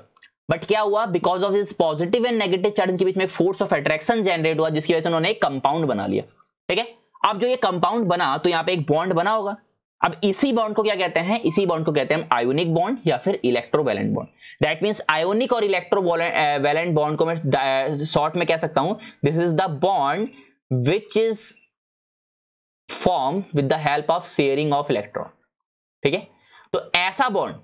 बट क्या हुआ because of this positive and negative charge के बीच में फोर्स ऑफ अट्रैक्शन जनरेट हुआ जिसकी वजह से उन्होंने एक कंपाउंड बना लिया ठीक है अब जो ये कंपाउंड बना तो यहाँ पे एक बॉन्ड बना होगा अब इसी बॉन्ड को क्या कहते हैं इसी बॉन्ड को कहते हैं आयोनिक बॉन्ड या फिर electrovalent bond that means ionic और इलेक्ट्रो वैलेंट बॉन्ड को मैं शॉर्ट uh, में कह सकता हूं this is the bond which is form with the help of sharing of electron ठीक है तो ऐसा बॉन्ड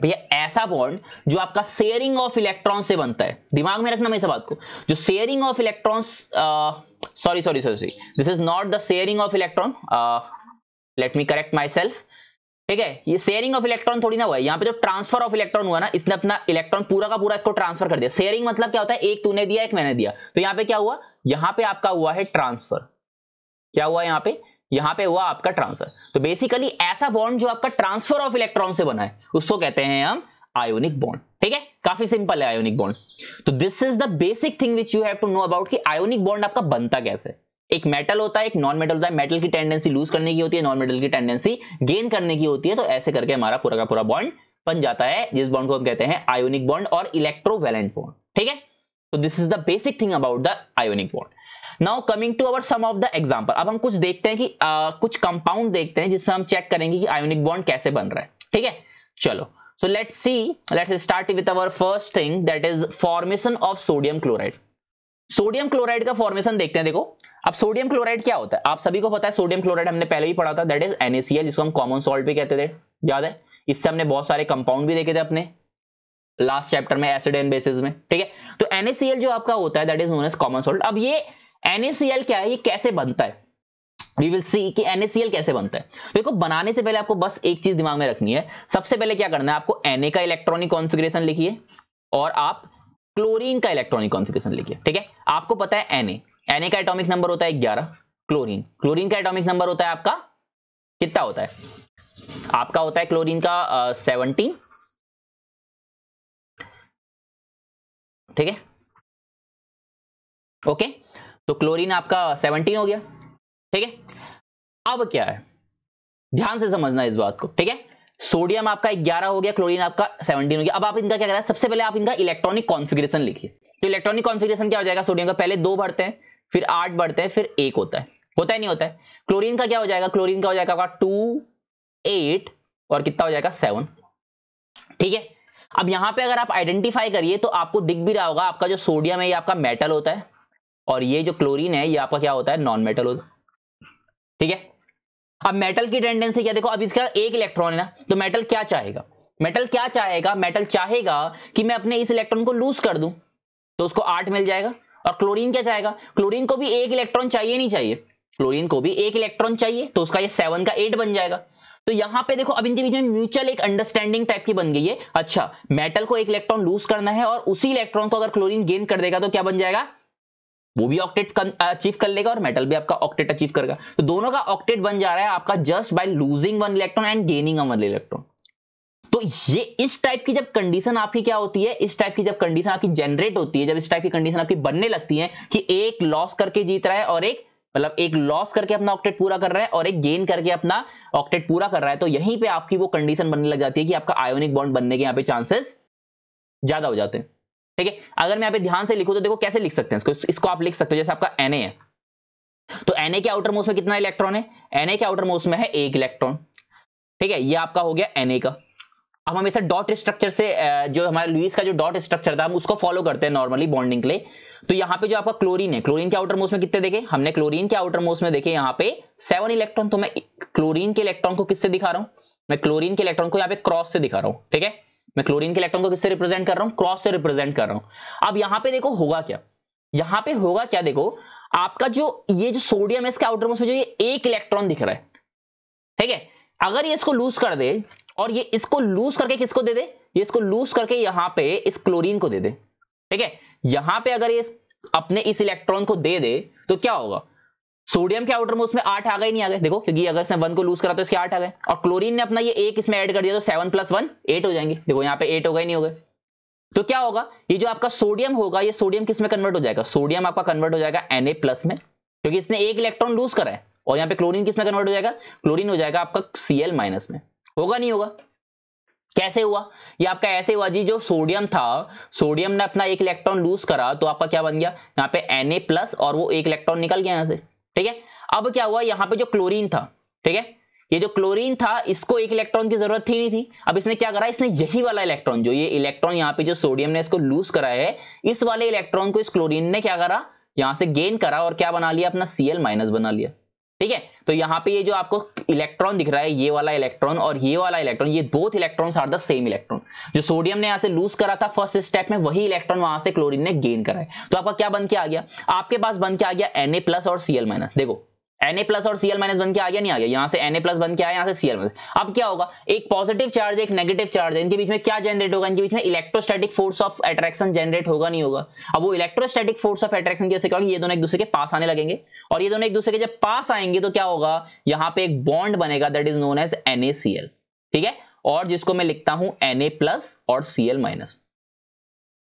भैया ऐसा बॉन्ड जो आपका शेयरिंग ऑफ इलेक्ट्रॉन से बनता है दिमाग में रखना मैं इस बात को जो sharing of electrons sorry sorry sorry this is not the sharing of electron let me correct myself ठीक है ये शेयरिंग ऑफ इलेक्ट्रॉन थोड़ी ना हुआ है यहाँ पे जो ट्रांसफर ऑफ इलेक्ट्रॉन हुआ ना इसने अपना इलेक्ट्रॉन पूरा का पूरा इसको ट्रांसफर कर दिया शेयरिंग मतलब क्या होता है एक तूने दिया एक मैंने दिया तो यहाँ पे क्या हुआ यहाँ पे आपका हुआ है ट्रांसफर क्या हुआ यहाँ पे यहाँ पे हुआ आपका ट्रांसफर तो बेसिकली ऐसा बॉन्ड जो आपका ट्रांसफर ऑफ इलेक्ट्रॉन से बना है उसको कहते हैं हम आयोनिक बॉन्ड ठीक है काफी सिंपल है आयोनिक बॉन्ड तो this is the basic thing which you have to know about कि आयोनिक बॉन्ड आपका बनता कैसे है एक मेटल होता है एक नॉन मेटल होता है मेटल की टेंडेंसी लूज करने की होती है नॉन मेटल की टेंडेंसी गेन करने की होती है तो ऐसे करके हमारा पूरा का पूरा बॉन्ड बन जाता है जिस बॉन्ड को हम कहते हैं आयोनिक बॉन्ड और इलेक्ट्रोवेलेंट बॉन्ड ठीक है तो this is the basic thing about the ionic bond now coming to our some of the example अब हम कुछ देखते हैं कि आ, कुछ कंपाउंड देखते हैं जिसमें हम चेक करेंगे कि आयोनिक बॉन्ड कैसे बन रहा है ठीक है चलो so let see let's start with our first thing that is formation of sodium chloride sodium chloride का फॉर्मेशन देखते हैं देखो अब सोडियम क्लोराइड क्या होता है आप सभी को पता है सोडियम क्लोराइड हमने पहले भी पढ़ा था दैट इज एनएसीएल जिसको हम कॉमन सॉल्ट भी कहते थे याद है इससे हमने बहुत सारे कंपाउंड भी देखे थे अपने लास्ट चैप्टर में एसिड एंड बेसिस में ठीक है तो एनएसीएल जो आपका होता है that is known as common salt अब ये NaCl क्या है ये कैसे बनता है We will see कि NaCl कैसे बनता है देखो बनाने से पहले आपको बस एक चीज दिमाग में रखनी है सबसे पहले क्या करना है आपको Na का इलेक्ट्रॉनिक कॉन्फिग्रेशन लिखिए और आप क्लोरीन का इलेक्ट्रॉनिक कॉन्फिग्रेशन लिखिए ठीक है आपको पता है Na Na का एटॉमिक नंबर होता है 11 क्लोरीन क्लोरीन का एटॉमिक नंबर होता है आपका कितना होता है आपका होता है क्लोरीन का सेवनटीन ठीक है ओके तो क्लोरीन आपका 17 हो गया ठीक है अब क्या है ध्यान से समझना इस बात को ठीक है सोडियम आपका 11 हो गया क्लोरीन आपका 17 हो गया अब आप इनका क्या कर रहे हैं सबसे पहले आप इनका इलेक्ट्रॉनिक कॉन्फिग्रेशन लिखिए तो इलेक्ट्रॉनिक कॉन्फिग्रेशन क्या हो जाएगा सोडियम का पहले दो बढ़ते हैं फिर आठ बढ़ते हैं फिर एक होता है होता है नहीं होता है क्लोरीन का क्या हो जाएगा क्लोरीन का हो जाएगा आपका टू एट और कितना हो जाएगा सेवन ठीक है अब यहां पे अगर आप आइडेंटिफाई करिए तो आपको दिख भी रहा होगा आपका जो सोडियम है ये आपका मेटल होता है और ये जो क्लोरीन है ये आपका क्या होता है नॉन मेटल होता ठीक है अब मेटल की टेंडेंसी क्या देखो अब इसका एक इलेक्ट्रॉन है ना तो मेटल क्या चाहेगा मेटल क्या चाहेगा मेटल चाहेगा कि मैं अपने इस इलेक्ट्रॉन को लूज कर दूं तो उसको आठ मिल जाएगा और क्लोरीन क्या चाहेगा क्लोरीन को भी एक इलेक्ट्रॉन चाहिए नहीं चाहिए क्लोरीन को भी एक इलेक्ट्रॉन चाहिए तो उसका ये सेवन का एट बन जाएगा तो यहां पे देखो अब इनके बीच में म्यूचुअल एक अंडरस्टैंडिंग टाइप की बन गई है अच्छा मेटल को एक इलेक्ट्रॉन लूज करना है और उसी इलेक्ट्रॉन को अगर क्लोरीन गेन कर देगा तो क्या बन जाएगा वो भी ऑक्टेट अचीव कर लेगा और मेटल भी आपका ऑक्टेट अचीव करेगा तो दोनों का ऑक्टेट बन जा रहा है आपका just by losing one electron and gaining one electron तो ये इस टाइप की जब कंडीशन आपकी क्या होती है इस टाइप की जब कंडीशन आपकी जनरेट होती है जब इस टाइप की कंडीशन आपकी बनने लगती है कि एक लॉस करके जीत रहा है और एक मतलब एक लॉस करके अपना ऑक्टेट पूरा कर रहा है और एक गेन करके अपना ऑक्टेट पूरा कर रहा है तो यहीं पे आपकी वो कंडीशन बनने लग जाती है कि आपका आयोनिक बॉन्ड बनने के यहाँ पे चांसेस ज्यादा हो जाते हैं ठीक है अगर मैं यहाँ पे ध्यान से लिखू तो देखो कैसे लिख सकते हैं इसको इसको आप लिख सकते हो जैसे आपका एन है तो एन के आउटर मोस्ट में कितना इलेक्ट्रॉन है एन के आउटर मोस्ट में है एक इलेक्ट्रॉन ठीक है ये आपका हो गया एन का अब हम इसे डॉट स्ट्रक्चर से जो हमारा लुइस का जो डॉट स्ट्रक्चर था हम उसको फॉलो करते हैं नॉर्मली बॉन्डिंग के लिए तो यहाँ पे जो आपका क्लोरीन है क्लोरीन के आउटर मोस्ट में कितने देखे हमने क्लोरीन के आउटर मोस्ट में देखे यहाँ पे सेवन इलेक्ट्रॉन तो मैं क्लोरीन के इलेक्ट्रॉन को किससे दिखा रहा हूं मैं क्लोरीन के इलेक्ट्रॉन को यहाँ पे क्रॉस से दिखा रहा हूं ठीक है मैं क्लोरीन के इलेक्ट्रॉन को किससे रिप्रेजेंट कर रहा हूं क्रॉस से रिप्रेजेंट कर रहा हूं अब यहां पे देखो होगा क्या यहां पे होगा क्या देखो आपका जो ये जो सोडियम है इसके आउटर मोस्ट में जो ये एक इलेक्ट्रॉन दिख रहा है ठीक है अगर ये इसको लूज कर दे और ये इसको लूज करके किसको दे दे ये इसको लूज करके यहां पे इस क्लोरीन को दे दे ठीक है यहां पे अगर ये अपने इस इलेक्ट्रॉन को दे दे तो क्या होगा सोडियम के आउटर मोस्ट में आठ आ गए नहीं आ गए देखो क्योंकि अगर इसने वन को लूज करा तो इसके आठ आ गए और क्लोरीन ने अपना ये एक इसमें ऐड कर दिया तो सेवन प्लस वन एट हो जाएंगे देखो यहाँ पे एट हो गए नहीं हो गए तो क्या होगा ये जो आपका सोडियम होगा ये सोडियम किस में कन्वर्ट हो जाएगा सोडियम आपका कन्वर्ट हो जाएगा एन प्लस में क्योंकि इसने एक इलेक्ट्रॉन लूज करा है और यहाँ पे क्लोरीन किस में कन्वर्ट हो जाएगा क्लोरीन हो जाएगा आपका सीएल माइनस में होगा नहीं होगा कैसे हुआ ये आपका ऐसे हुआ जी जो सोडियम था सोडियम ने अपना एक इलेक्ट्रॉन लूज करा तो आपका क्या बन गया यहाँ पे Na प्लस और वो एक इलेक्ट्रॉन निकल गया यहाँ से ठीक है अब क्या हुआ यहाँ पे जो क्लोरीन था ठीक है ये जो क्लोरीन था इसको एक इलेक्ट्रॉन की जरूरत थी नहीं थी अब इसने क्या करा इसने यही वाला इलेक्ट्रॉन जो ये इलेक्ट्रॉन यहाँ पे जो सोडियम ने इसको लूज करा है इस वाले इलेक्ट्रॉन को इस क्लोरीन ने क्या करा यहां से गेन करा और क्या बना लिया अपना सीएल माइनस बना लिया ठीक है तो यहाँ पे ये जो आपको इलेक्ट्रॉन दिख रहा है ये वाला इलेक्ट्रॉन और ये वाला इलेक्ट्रॉन ये both electron are the same electron जो सोडियम ने यहाँ से लूज करा था फर्स्ट स्टेप में वही इलेक्ट्रॉन वहां से क्लोरीन ने गेन करा है तो आपका क्या बन के आ गया आपके पास बन के आ गया ए प्लस और सीएल माइनस देखो Na प्लस और Cl माइनस बन के आ गया नहीं आ गया यहाँ से Na प्लस बन के आया यहाँ से Cl माइनस अब क्या होगा एक पॉजिटिव चार्ज एक नेगेटिव चार्ज है इनके बीच में क्या जनरेट होगा इनके बीच में electrostatic force of attraction generate होगा नहीं होगा अब वो इलेक्ट्रोस्टैटिक फोर्स ऑफ अट्रैक्शन कैसे क्या ये दोनों एक दूसरे के पास आने लगेंगे और ये दोनों एक दूसरे के जब पास आएंगे तो क्या होगा यहाँ पे एक बॉन्ड बनेगा that is known as L ठीक है और जिसको मैं लिखता हूं ए प्लस और सीएल माइनस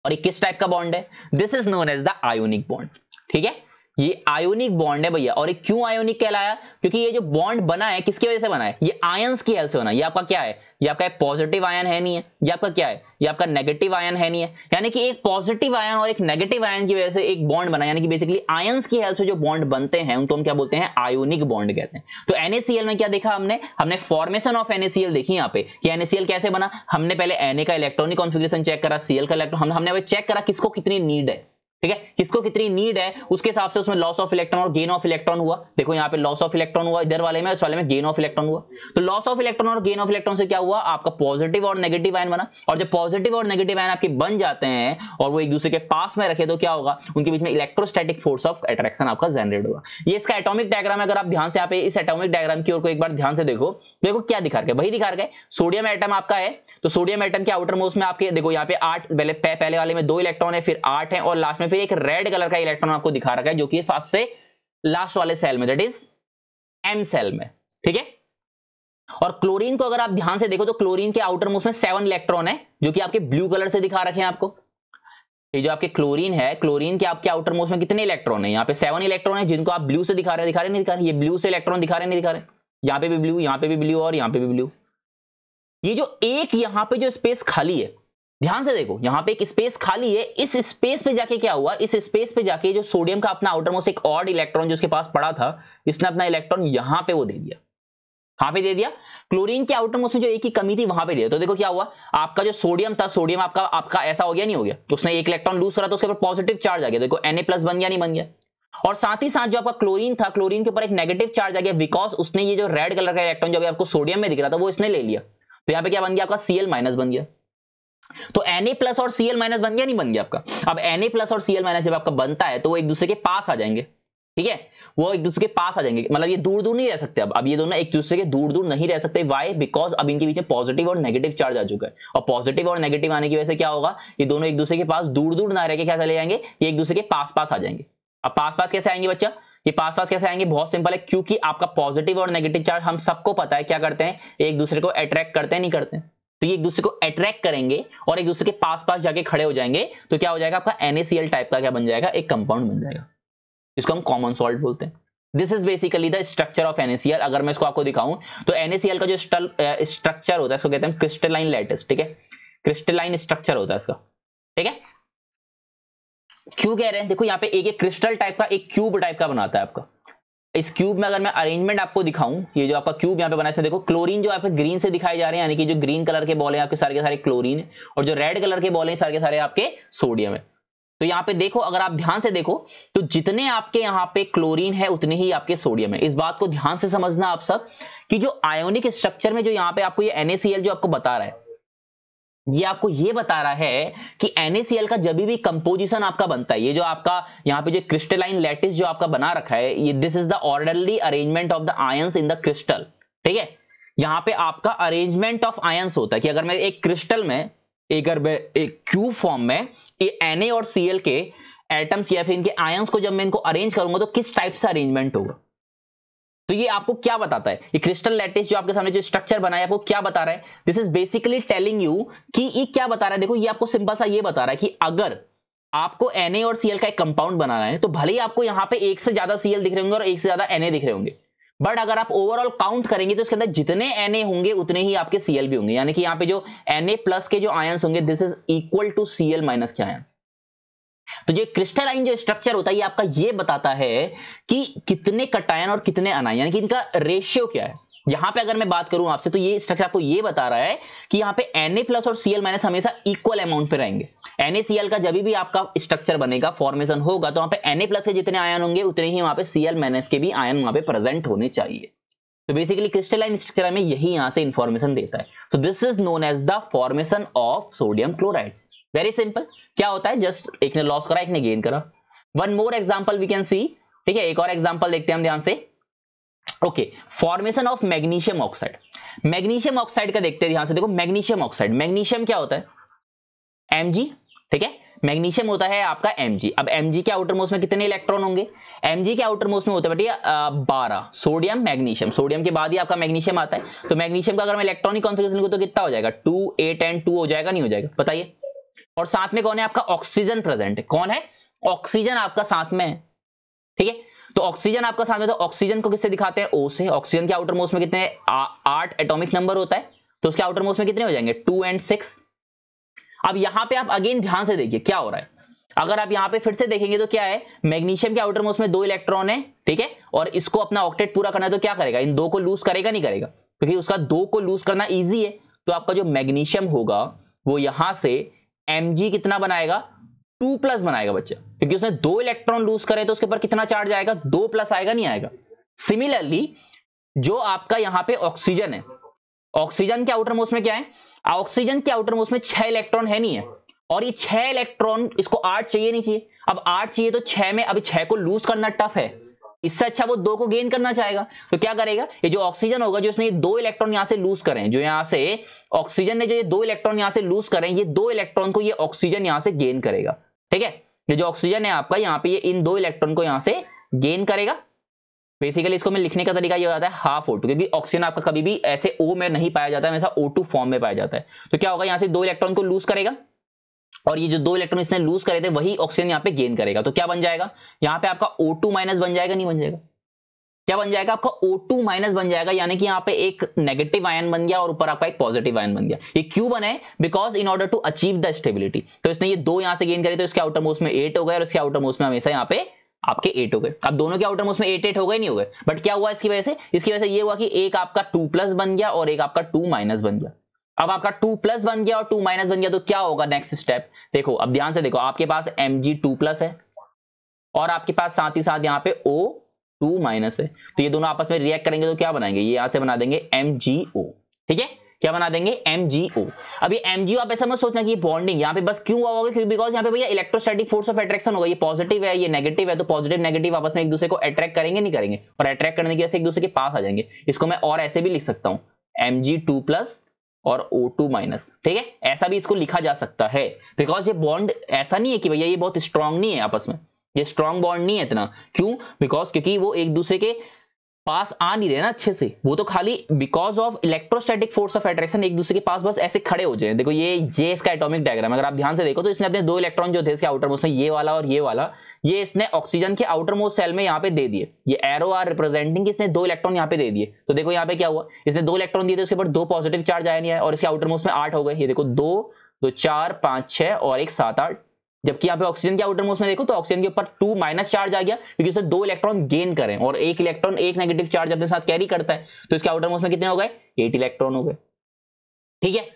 और ये किस टाइप का बॉन्ड है this is known as the ionic bond ठीक है ये आयोनिक बॉन्ड है भैया और ये क्यों आयोनिक कहलाया क्योंकि ये जो बॉन्ड बना है किसकी वजह से बना है ये आयंस की हेल्प से बना है ये आपका क्या है ये आपका एक पॉजिटिव आयन है नहीं है ये आपका क्या है ये आपका नेगेटिव आयन है नहीं है यानी कि एक पॉजिटिव आयन और एक नेगेटिव आयन की वजह से एक बॉन्ड बना यानी कि बेसिकली आयंस की हेल्प से जो बॉन्ड बनते हैं उनको हम क्या बोलते हैं आयोनिक बॉन्ड कहते हैं तो एनएसीएल में क्या देखा हमने हमने फॉर्मेशन ऑफ एनएसीएल देखी यहाँ पे कि एनएसीएल कैसे बना हमने पहले एनए का इलेक्ट्रॉनिक कॉन्फिग्रेशन चेक करा सीएल का इलेक्ट्रॉन हमने चेक करा किसको कितनी नीड है ठीक है किसको कितनी नीड है उसके हिसाब से उसमें लॉस ऑफ इलेक्ट्रॉन और गेन ऑफ इलेक्ट्रॉन हुआ देखो यहाँ पे लॉस ऑफ इलेक्ट्रॉन हुआ इधर वाले में इस वाले में गेन ऑफ इलेक्ट्रॉन हुआ तो लॉस ऑफ इलेक्ट्रॉन और गेन ऑफ इलेक्ट्रॉन से क्या हुआ आपका पॉजिटिव और नेगेटिव आयन बना और जब पॉजिटिव और नेगेटिव आयन आपके बन जाते हैं और वो एक दूसरे के पास में रखे तो क्या होगा उनके बीच में इलेक्ट्रोस्टैटिक फोर्स ऑफ अट्रैक्शन आपका जनरेट होगा ये इसका एटोमिक डायग्राम है अगर आप ध्यान से आप इस एटोमिक डायग्राम की ओर को एक बार ध्यान से देखो देखो क्या दिखा रहे वही दिखा रहे सोडियम एटम आपका है तो सोडियम एटम के आउटर मोस्ट में आपके देखो यहाँ पे आठ पहले पहले वाले में दो इलेक्ट्रॉन है फिर आठ है और लास्ट में पे एक रेड कलर का इलेक्ट्रॉन आपको दिखा रखा है जो कि सबसे लास्ट वाले सेल में दैट इज एम सेल में ठीक है और क्लोरीन को अगर आप ध्यान से देखो तो क्लोरीन के आउटर मोस्ट में सेवन इलेक्ट्रॉन है जो कि आपके ब्लू कलर से दिखा रखे हैं आपको ये जो आपके क्लोरीन है क्लोरीन के आपके आउटर मोस्ट में कितने इलेक्ट्रॉन है यहाँ पे सेवन इलेक्ट्रॉन है जिनको आप ब्लू से दिखा रहे हैं दिखा रहे नहीं दिखा रहे ये ब्लू से इलेक्ट्रॉन दिखा रहे नहीं दिखा रहे यहाँ पे भी ब्लू यहाँ पे भी ब्लू और यहाँ पे भी ब्लू ये जो एक यहाँ पे जो स्पेस खाली है ध्यान से देखो यहाँ पे एक स्पेस खाली है इस स्पेस पे जाके क्या हुआ इस स्पेस पे जाके जो सोडियम का अपना आउटर मोस्ट एक और इलेक्ट्रॉन जो उसके पास पड़ा था इसने अपना इलेक्ट्रॉन यहाँ पे वो दे दिया कहां पे दे दिया क्लोरीन के आउटर मोस्ट में जो एक ही कमी थी वहां पे दे तो देखो क्या हुआ आपका जो सोडियम था सोडियम आपका आपका ऐसा हो गया नहीं हो गया तो उसने एक इलेक्ट्रॉन लूज करा तो उसके ऊपर पॉजिटिव चार्ज आ गया देखो एन बन गया नहीं बन गया और साथ ही साथ जो आपका क्लोरीन था क्लोरीन के ऊपर एक नेगेटिव चार्ज आ गया बिकॉज उसने ये जो रेड कलर का इलेक्ट्रॉन जो आपको सोडियम में दिख रहा था वो इसने ले लिया तो यहाँ पे क्या बन गया आपका सीएल माइनस बन गया तो Na प्लस और Cl माइनस बन गया नहीं बन गया आपका अब Na प्लस और Cl माइनस जब आपका बनता है तो वो एक दूसरे के पास आ जाएंगे ठीक है वो एक दूसरे के पास आ जाएंगे मतलब ये दूर दूर नहीं रह सकते अब अब ये दोनों एक दूसरे के दूर दूर नहीं रह सकते वाई बिकॉज अब इनके बीच में पॉजिटिव और नेगेटिव चार्ज आ चुका है और पॉजिटिव और नेगेटिव आने की वजह से क्या होगा ये दोनों एक दूसरे के पास दूर दूर ना रह के क्या चले जाएंगे ये एक दूसरे के पास पास आ जाएंगे अब पास पास कैसे आएंगे बच्चा ये पास पास कैसे आएंगे बहुत सिंपल है क्योंकि आपका पॉजिटिव और नेगेटिव चार्ज हम सबको पता है क्या करते हैं एक दूसरे को अट्रैक्ट करते हैं नहीं करते हैं तो ये एक दूसरे को अट्रैक्ट करेंगे और एक दूसरे के पास पास जाके खड़े हो जाएंगे तो क्या हो जाएगा आपका एनएसीएल टाइप का क्या बन जाएगा एक कंपाउंड बन जाएगा इसको हम कॉमन सॉल्ट बोलते हैं this is basically the structure of NACL अगर मैं इसको आपको दिखाऊं तो एनएसीएल का जो स्ट्रक्चर होता है इसको कहते हैं क्रिस्टलाइन लेटेस्ट ठीक है क्रिस्टलाइन स्ट्रक्चर होता है इसका ठीक है क्यों कह रहे हैं देखो यहाँ पे एक एक क्रिस्टल टाइप का एक क्यूब टाइप का बनाता है आपका इस क्यूब में अगर मैं अरेंजमेंट आपको दिखाऊं ये जो आपका क्यूब यहाँ पे बना इसमें देखो क्लोरीन जो आपके ग्रीन से दिखाए जा रहे हैं यानी कि जो ग्रीन कलर के बॉल हैं आपके सारे के सारे क्लोरीन और जो रेड कलर के बॉल हैं सारे के सारे आपके सोडियम है तो यहाँ पे देखो अगर आप ध्यान से देखो तो जितने आपके यहाँ पे क्लोरीन है उतने ही आपके सोडियम है इस बात को ध्यान से समझना आप सब कि जो आयोनिक स्ट्रक्चर में जो यहाँ पे आपको ये NaCl जो आपको बता रहा है ये आपको ये बता रहा है कि NaCl का जब भी कंपोजिशन आपका बनता है ये जो आपका यहाँ पे जो क्रिस्टलाइन लैटिस जो आपका बना रखा है ये this is the orderly arrangement of the ions in the crystal ठीक है यहाँ पे आपका अरेंजमेंट ऑफ आयंस होता है कि अगर मैं एक क्रिस्टल में एक एक क्यूब फॉर्म में ये एन और Cl के एटम्स या फिर इनके आयंस को जब मैं इनको अरेंज करूंगा तो किस टाइप से अरेंजमेंट होगा तो ये आपको क्या बताता है ये क्रिस्टल लैटिस जो आपके सामने जो स्ट्रक्चर बना है आपको क्या बता रहा है this is basically telling you कि ये क्या बता रहा है देखो ये आपको सिंपल सा ये बता रहा है कि अगर आपको Na और Cl का एक कंपाउंड बनाना है तो भले ही आपको यहाँ पे एक से ज्यादा Cl दिख रहे होंगे और एक से ज्यादा Na दिख रहे होंगे बट अगर आप ओवरऑल काउंट करेंगे तो इसके अंदर जितने Na होंगे उतने ही आपके Cl भी होंगे यानी कि यहाँ पे जो Na प्लस के जो आयंस होंगे this is equal to Cl minus के आयन तो ये क्रिस्टलाइन जो स्ट्रक्चर होता है ये आपका ये बताता है कि कितने कटायन और कितने अनायन यानी कि इनका रेशियो क्या है यहां पे अगर मैं बात करूं आपसे तो ये स्ट्रक्चर आपको ये बता रहा है कि यहाँ पे Na प्लस और Cl माइनस हमेशा इक्वल अमाउंट पे रहेंगे NaCl का जब भी आपका स्ट्रक्चर बनेगा फॉर्मेशन होगा तो वहां पे Na प्लस के जितने आयन होंगे उतने ही वहां पे Cl माइनस के भी आयन वहां पे प्रेजेंट होने चाहिए तो बेसिकली क्रिस्टलाइन स्ट्रक्चर हमें यही यहां से इंफॉर्मेशन देता है so this is known as the formation of sodium chloride very simple क्या होता है जस्ट एक ने लॉस करा एक ने गेन करा one more example we can see ठीक है एक और एग्जाम्पल देखते हैं हम ध्यान से okay formation of magnesium oxide magnesium oxide का देखते हैं ध्यान से देखो मैग्नीशियम ऑक्साइड मैग्नीशियम क्या होता है एम ठीक है मैग्नीशियम होता है आपका Mg अब Mg के आउटर मोस्ट में कितने इलेक्ट्रॉन होंगे Mg के आउटर मोस्ट में होते हैं भैया बारह सोडियम मैग्नीशियम सोडियम के बाद ही आपका मैग्नीशियम आता है तो मैग्नीशियम का अगर मैं इलेक्ट्रॉनिक कॉन्फ़िगरेशन को तो कितना हो जाएगा टू एट एंड टू हो जाएगा नहीं हो जाएगा बताइए और साथ में कौन है आपका ऑक्सीजन प्रेजेंट है कौन है ऑक्सीजन आपका साथ में है ठीक है तो ऑक्सीजन आपका साथ में तो ऑक्सीजन को किससे दिखाते हैं ओ से ऑक्सीजन के आउटर मोस्ट में कितने आठ एटॉमिक नंबर होता है तो उसके आउटर मोस्ट में कितने हो जाएंगे टू एंड सिक्स अब यहां पे आप अगेन ध्यान से देखिए क्या हो रहा है अगर आप यहां पे फिर से देखेंगे तो क्या है मैग्नीशियम के आउटर मोस्ट में दो इलेक्ट्रॉन है ठीक है और इसको अपना ऑक्टेट पूरा करना है तो क्या करेगा इन दो को लूज करेगा नहीं करेगा क्योंकि उसका दो को लूज करना ईजी है तो आपका जो मैग्नीशियम होगा वो यहां से एम कितना बनाएगा टू प्लस बनाएगा बच्चा क्योंकि उसने दो इलेक्ट्रॉन लूज करे तो उसके ऊपर कितना चार्ज आएगा दो प्लस आएगा नहीं आएगा सिमिलरली जो आपका यहां पे ऑक्सीजन है ऑक्सीजन के आउटर मोस्ट में क्या है ऑक्सीजन के आउटर मोस्ट में छह इलेक्ट्रॉन है नहीं है और ये छह इलेक्ट्रॉन इसको आठ चाहिए नहीं चाहिए अब आठ चाहिए तो छह में अभी छह को लूज करना टफ है इससे अच्छा वो दो को गेन करना चाहेगा तो क्या करेगा ये जो ऑक्सीजन होगा जो इसने ये दो इलेक्ट्रॉन यहां से लूज करें जो यहां से ऑक्सीजन ने जो ये दो इलेक्ट्रॉन यहां से लूज करें ये दो इलेक्ट्रॉन को ये ऑक्सीजन यहां से गेन करेगा ठीक है ये जो ऑक्सीजन है आपका यहाँ पे ये इन दो इलेक्ट्रॉन को यहाँ से गेन करेगा बेसिकली इसको मैं लिखने का तरीका ये हो जाता है हाफ ओ क्योंकि ऑक्सीजन आपका कभी भी ऐसे ओ में नहीं पाया जाता है हमेशा ओ फॉर्म में पाया जाता है तो क्या होगा यहाँ से दो इलेक्ट्रॉन को लूज करेगा और ये जो दो इलेक्ट्रॉन इसने लूज करे थे वही ऑक्सीजन यहाँ पे गेन करेगा तो क्या बन जाएगा यहाँ पे आपका O2 माइनस बन जाएगा नहीं बन जाएगा क्या बन जाएगा आपका O2 माइनस बन जाएगा यानी कि यहाँ पे एक नेगेटिव आयन बन गया और ऊपर आपका एक पॉजिटिव आयन बन गया ये क्यों बने because in order to achieve the stability तो इसने ये दो यहाँ से गेन करे तो इसके आउटर मोस्ट में एट हो गए और उसके आउटर मोस्ट में हमेशा यहाँ पे आपके एट हो गए अब दोनों के आउटर मोस्ट में एट एट हो गए नहीं हो गए बट क्या हुआ इसकी वजह से इसकी वजह से ये हुआ कि एक आपका टू प्लस बन गया और एक आपका टू माइनस बन गया अब आपका टू प्लस बन गया और टू माइनस बन गया तो क्या होगा नेक्स्ट स्टेप देखो अब ध्यान से देखो आपके पास एम जी टू प्लस है और आपके पास साथ ही साथ यहाँ पे ओ टू माइनस है तो ये दोनों आपस में रिएक्ट करेंगे तो क्या बनाएंगे ये यहां से बना देंगे एम जी ओ ठीक है क्या बना देंगे MgO अब ये MgO आप ऐसा मत सोचना कि ये बॉन्डिंग यहाँ पे बस क्यों हुआ होगा क्योंकि बिकॉज यहाँ पे भैया इलेक्ट्रोस्टैटिक फोर्स ऑफ अट्रैक्शन होगा ये पॉजिटिव है ये नेगेटिव है तो पॉजिटिव नेगेटिव आपस में एक दूसरे को अट्रैक्ट करेंगे नहीं करेंगे और अट्रैक्ट करने की वजह से एक दूसरे के पास आ जाएंगे इसको मैं और ऐसे भी लिख सकता हूँ एम जी टू प्लस और O2 टू माइनस ठीक है ऐसा भी इसको लिखा जा सकता है बिकॉज ये बॉन्ड ऐसा नहीं है कि भैया ये बहुत स्ट्रांग नहीं है आपस में ये स्ट्रांग बॉन्ड नहीं है इतना क्यों बिकॉज क्योंकि वो एक दूसरे के पास आ नहीं रहे ना अच्छे से वो तो खाली because of electrostatic force of attraction एक दूसरे के पास बस ऐसे खड़े हो जाए देखो ये ये इसका एटॉमिक डायग्राम अगर आप ध्यान से देखो तो इसने अपने दो इलेक्ट्रॉन जो थे इसके आउटर मोस्ट में ये वाला और ये वाला ये इसने ऑक्सीजन के आउटर मोस्ट सेल में यहाँ पे दे दिए ये एरो आर रिप्रेजेंटिंग इसने दो इलेक्ट्रॉन यहाँ पे दे दिए तो देखो यहाँ पे क्या हुआ इसने दो इलेक्ट्रॉन दिए थे उसके ऊपर दो पॉजिटिव चार्ज आया नहीं है और इसके आउटर मोस्ट में आठ हो गए ये देखो दो तो चार पांच छह और एक सात आठ जबकि यहाँ पे ऑक्सीजन के आउटर मोस्ट में देखो तो ऑक्सीजन के ऊपर टू माइनस चार्ज आ गया क्योंकि उसने दो इलेक्ट्रॉन गेन करें और एक इलेक्ट्रॉन एक नेगेटिव चार्ज अपने साथ कैरी करता है तो इसके आउटर मोस्ट में कितने हो गए एट इलेक्ट्रॉन हो गए ठीक है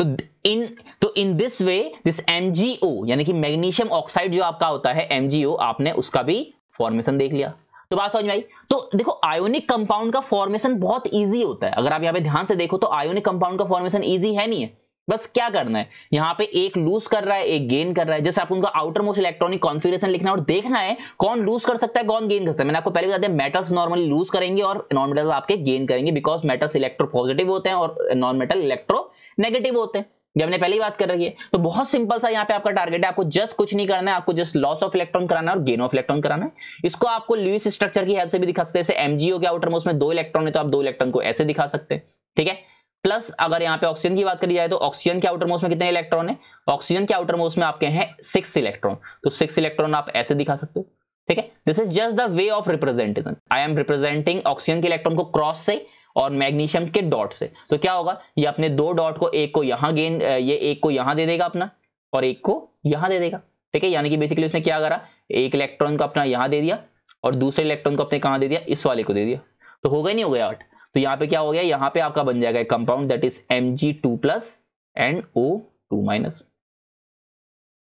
तो इन तो in this way this MGO यानी कि मैग्नीशियम ऑक्साइड जो आपका होता है ओ आपने उसका भी फॉर्मेशन देख लिया तो बात समझ में आई तो देखो आयोनिक कंपाउंड का फॉर्मेशन बहुत इजी होता है अगर आप यहां पे ध्यान से देखो तो आयोनिक कंपाउंड का फॉर्मेशन इजी है नहीं है बस क्या करना है यहाँ पे एक लूज कर रहा है एक गेन कर रहा है जैसे आपको उनका आउटर मोस्ट इलेक्ट्रॉनिक कॉन्फिगरेशन लिखना है और देखना है कौन लूज कर सकता है कौन गेन कर सकता है मैंने आपको पहले बता दिया मेटल्स नॉर्मली लूज करेंगे और नॉन मेटल आपके गेन करेंगे बिकॉज मेटल्स इलेक्ट्रो पॉजिटिव होते हैं और नॉन मेटल इलेक्ट्रो नेगेटिव होते हैं जब मैंने पहली बात कर रही है तो बहुत सिंपल सा यहाँ पे आपका टारगेट है आपको जस्ट कुछ नहीं करना है आपको जस्ट लॉस ऑफ इलेक्ट्रॉन कराना है और गेन ऑफ इलेक्ट्रॉन कराना है इसको आपको लुइस स्ट्रक्चर की हेल्प से भी दिखा सकते हैं जैसे एमजीओ के आउटर मोस्ट में दो इलेक्ट्रॉन है तो आप दो इलेक्ट्रॉन को ऐसे दिखा सकते हैं ठीक है प्लस अगर यहाँ पे ऑक्सीजन की बात करी जाए तो ऑक्सीजन के आउटर मोस्ट में कितने इलेक्ट्रॉन है ऑक्सीजन के आउटर मोस्ट में आपके हैं सिक्स इलेक्ट्रॉन तो सिक्स इलेक्ट्रॉन आप ऐसे दिखा सकते हो ठीक है this is just the way of representation I am representing oxygen के इलेक्ट्रॉन को क्रॉस से और मैग्नीशियम के डॉट से तो क्या होगा ये अपने दो डॉट को एक को यहाँ गेन ये एक को यहाँ दे देगा अपना और एक को यहाँ दे देगा ठीक है यानी कि बेसिकली उसने क्या करा एक इलेक्ट्रॉन को अपना यहाँ दे दिया और दूसरे इलेक्ट्रॉन को अपने कहाँ दे दिया इस वाले को दे दिया तो हो गया नहीं हो गया आठ तो यहाँ पे क्या हो गया यहाँ पे आपका बन जाएगा compound that is M G two plus and O two minus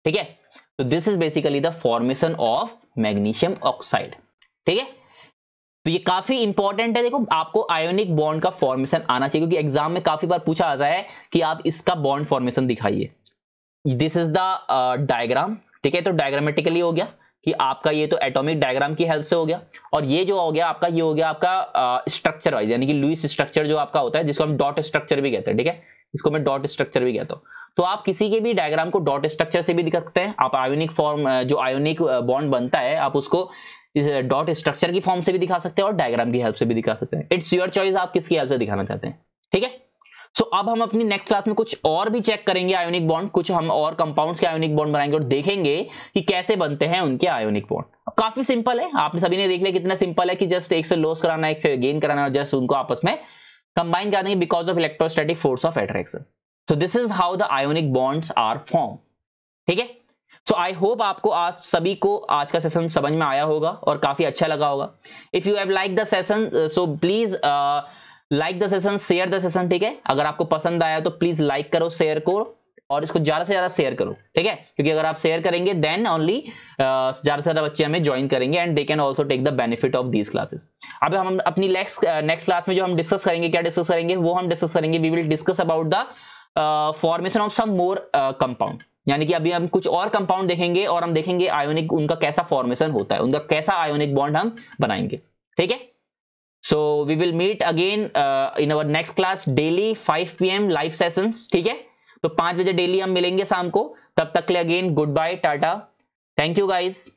ठीक है तो this is basically the formation of magnesium oxide ठीक है तो ये काफी इंपॉर्टेंट है देखो आपको आयोनिक बॉन्ड का फॉर्मेशन आना चाहिए क्योंकि एग्जाम में काफी बार पूछा जाता है कि आप इसका बॉन्ड फॉर्मेशन दिखाइए दिस इज द डायग्राम ठीक है तो डायग्रामेटिकली हो गया कि आपका ये तो एटॉमिक डायग्राम की हेल्प से हो गया और ये जो हो गया आपका ये हो गया आपका स्ट्रक्चर वाइज यानी कि लुइस स्ट्रक्चर जो आपका होता है जिसको हम डॉट स्ट्रक्चर भी कहते हैं ठीक है इसको मैं डॉट स्ट्रक्चर भी कहता हूँ तो आप किसी के भी डायग्राम को डॉट स्ट्रक्चर से भी दिख सकते हैं आप आयोनिक फॉर्म जो आयोनिक बॉन्ड बनता है आप उसको डॉट स्ट्रक्चर की फॉर्म से भी दिखा सकते हैं और डायग्राम की हेल्प से भी दिखा सकते हैं इट्स योर चॉइस आप किसकी हेल्प से दिखाना चाहते हैं ठीक है थीके? सो so, अब हम अपनी नेक्स्ट क्लास में कुछ और भी चेक करेंगे आयोनिक बॉन्ड कुछ हम और कंपाउंड्स के आयोनिक बॉन्ड बनाएंगे और देखेंगे कि कैसे बनते हैं उनके आयोनिक बॉन्ड काफी सिंपल है आपने सभी ने देख लिया कितना सिंपल है कि जस्ट एक से लॉस कराना एक से गेन कराना और जस्ट उनको आपस में कंबाइन कर देंगे because of electrostatic force of attraction so this is how the ionic bonds are form ठीक है सो आई होप आपको आज सभी को आज का सेशन समझ में आया होगा और काफी अच्छा लगा होगा if you have like the session so please like the session share the session ठीक है अगर आपको पसंद आया तो प्लीज लाइक करो शेयर करो और इसको ज्यादा से ज्यादा शेयर करो ठीक है क्योंकि अगर आप शेयर करेंगे देन ओनली ज्यादा से ज्यादा बच्चे हमें ज्वाइन करेंगे and they can also take the benefit of these classes अब हम अपनी नेक्स्ट नेक्स्ट क्लास में जो हम डिस्कस करेंगे क्या डिस्कस करेंगे वो हम डिस्कस करेंगे we will discuss about the formation of some more compound यानी कि अभी हम कुछ और कंपाउंड देखेंगे और हम देखेंगे आयोनिक उनका कैसा फॉर्मेशन होता है उनका कैसा आयोनिक बॉन्ड हम बनाएंगे ठीक है so we will meet again in our next class daily 5 AM live session ठीक है तो पांच बजे डेली हम मिलेंगे शाम को तब तक के लिए again good bye tata thank you guys